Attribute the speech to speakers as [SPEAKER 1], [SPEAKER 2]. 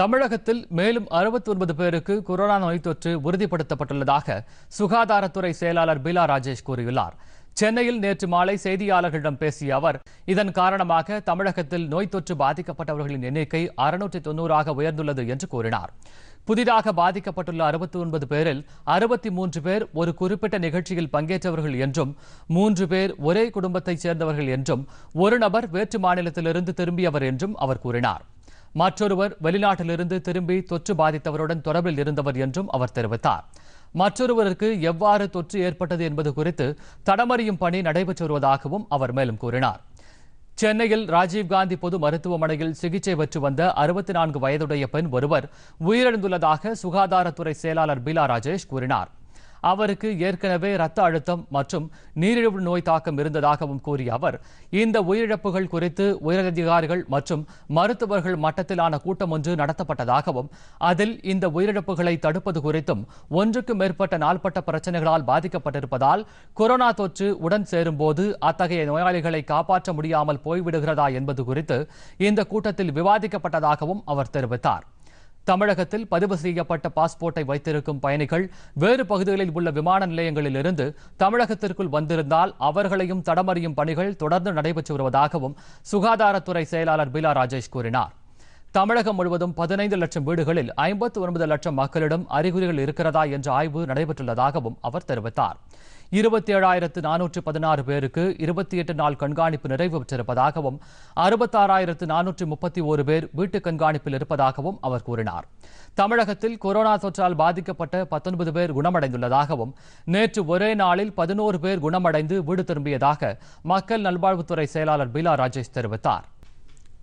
[SPEAKER 1] தமிழகத்தில் மேலும் அறுபத்தி ஒன்பது பேருக்கு கொரோனா நோய் தொற்று உறுதிப்படுத்தப்பட்டுள்ளதாக சுகாதாரத்துறை செயலாளர் பிலா ராஜேஷ் கூறியுள்ளார் சென்னையில் நேற்று மாலை செய்தியாளர்களிடம் பேசிய அவர் இதன் காரணமாக தமிழகத்தில் நோய் தொற்று பாதிக்கப்பட்டவர்களின் எண்ணிக்கை அறுநூற்றி தொன்னூறாக உயர்ந்துள்ளது என்று கூறினார் புதிதாக பாதிக்கப்பட்டுள்ள அறுபத்தி ஒன்பது பேரில் அறுபத்தி மூன்று பேர் ஒரு குறிப்பிட்ட நிகழ்ச்சியில் பங்கேற்றவர்கள் என்றும் மூன்று பேர் ஒரே குடும்பத்தைச் சேர்ந்தவர்கள் என்றும் ஒரு நபர் வேற்று மாநிலத்திலிருந்து திரும்பியவர் என்றும் அவர் கூறினார் மற்றொருவர் வெளிநாட்டிலிருந்து திரும்பி தொற்று பாதித்தவருடன் தொடர்பில் இருந்தவர் என்றும் அவர் தெரிவித்தார் மற்றொருவருக்கு எவ்வாறு தொற்று ஏற்பட்டது என்பது குறித்து தடமறியும் பணி நடைபெற்று வருவதாகவும் அவர் மேலும் கூறினார் சென்னையில் ராஜீவ்காந்தி பொது மருத்துவமனையில் சிகிச்சை பெற்று வந்த அறுபத்தி நான்கு வயதுடைய பெண் ஒருவர் உயிரிழந்துள்ளதாக சுகாதாரத்துறை செயலாளர் பீலா ராஜேஷ் கூறினார் அவருக்கு ஏற்கனவே இரத்த அழுத்தம் மற்றும் நீரிழிவு நோய் தாக்கம் இருந்ததாகவும் கூறிய அவர் இந்த உயிரிழப்புகள் குறித்து உயரதிகாரிகள் மற்றும் மருத்துவர்கள் மட்டத்திலான கூட்டம் ஒன்று நடத்தப்பட்டதாகவும் அதில் இந்த உயிரிழப்புகளை தடுப்பது குறித்தும் ஒன்றுக்கும் மேற்பட்ட நாள்பட்ட பிரச்சனைகளால் பாதிக்கப்பட்டிருப்பதால் கொரோனா தொற்று உடன் சேரும்போது அத்தகைய நோயாளிகளை காப்பாற்ற முடியாமல் போய்விடுகிறதா என்பது குறித்து இந்த கூட்டத்தில் விவாதிக்கப்பட்டதாகவும் அவர் தெரிவித்தார் தமிழகத்தில் பதிவு செய்யப்பட்ட பாஸ்போர்ட்டை வைத்திருக்கும் பயணிகள் வேறு பகுதிகளில் உள்ள விமான நிலையங்களில் இருந்து தமிழகத்திற்குள் வந்திருந்தால் அவர்களையும் தடமறியும் பணிகள் தொடர்ந்து நடைபெற்று வருவதாகவும் சுகாதாரத்துறை செயலாளர் பீலா ராஜேஷ் கூறினார் தமிழகம் முழுவதும் பதினைந்து லட்சம் வீடுகளில் ஐம்பத்து ஒன்பது லட்சம் மக்களிடம் அறிகுறிகள் இருக்கிறதா என்ற ஆய்வு நடைபெற்றுள்ளதாகவும் அவர் தெரிவித்தார் இருபத்தி ஏழாயிரத்து நானூற்று பதினாறு பேருக்கு இருபத்தி எட்டு நாள் கண்காணிப்பு நிறைவு பெற்றிருப்பதாகவும் அறுபத்தாறாயிரத்து நானூற்று முப்பத்தி ஒரு பேர் வீட்டு கண்காணிப்பில் இருப்பதாகவும் அவர் கூறினார் தமிழகத்தில் கொரோனா தொற்றால் பாதிக்கப்பட்ட பத்தொன்பது பேர் குணமடைந்துள்ளதாகவும் நேற்று ஒரே நாளில் பதினோரு பேர் குணமடைந்து வீடு திரும்பியதாக மக்கள் நல்வாழ்வுத்துறை செயலாளர் பீலா ராஜேஷ் தெரிவித்தார்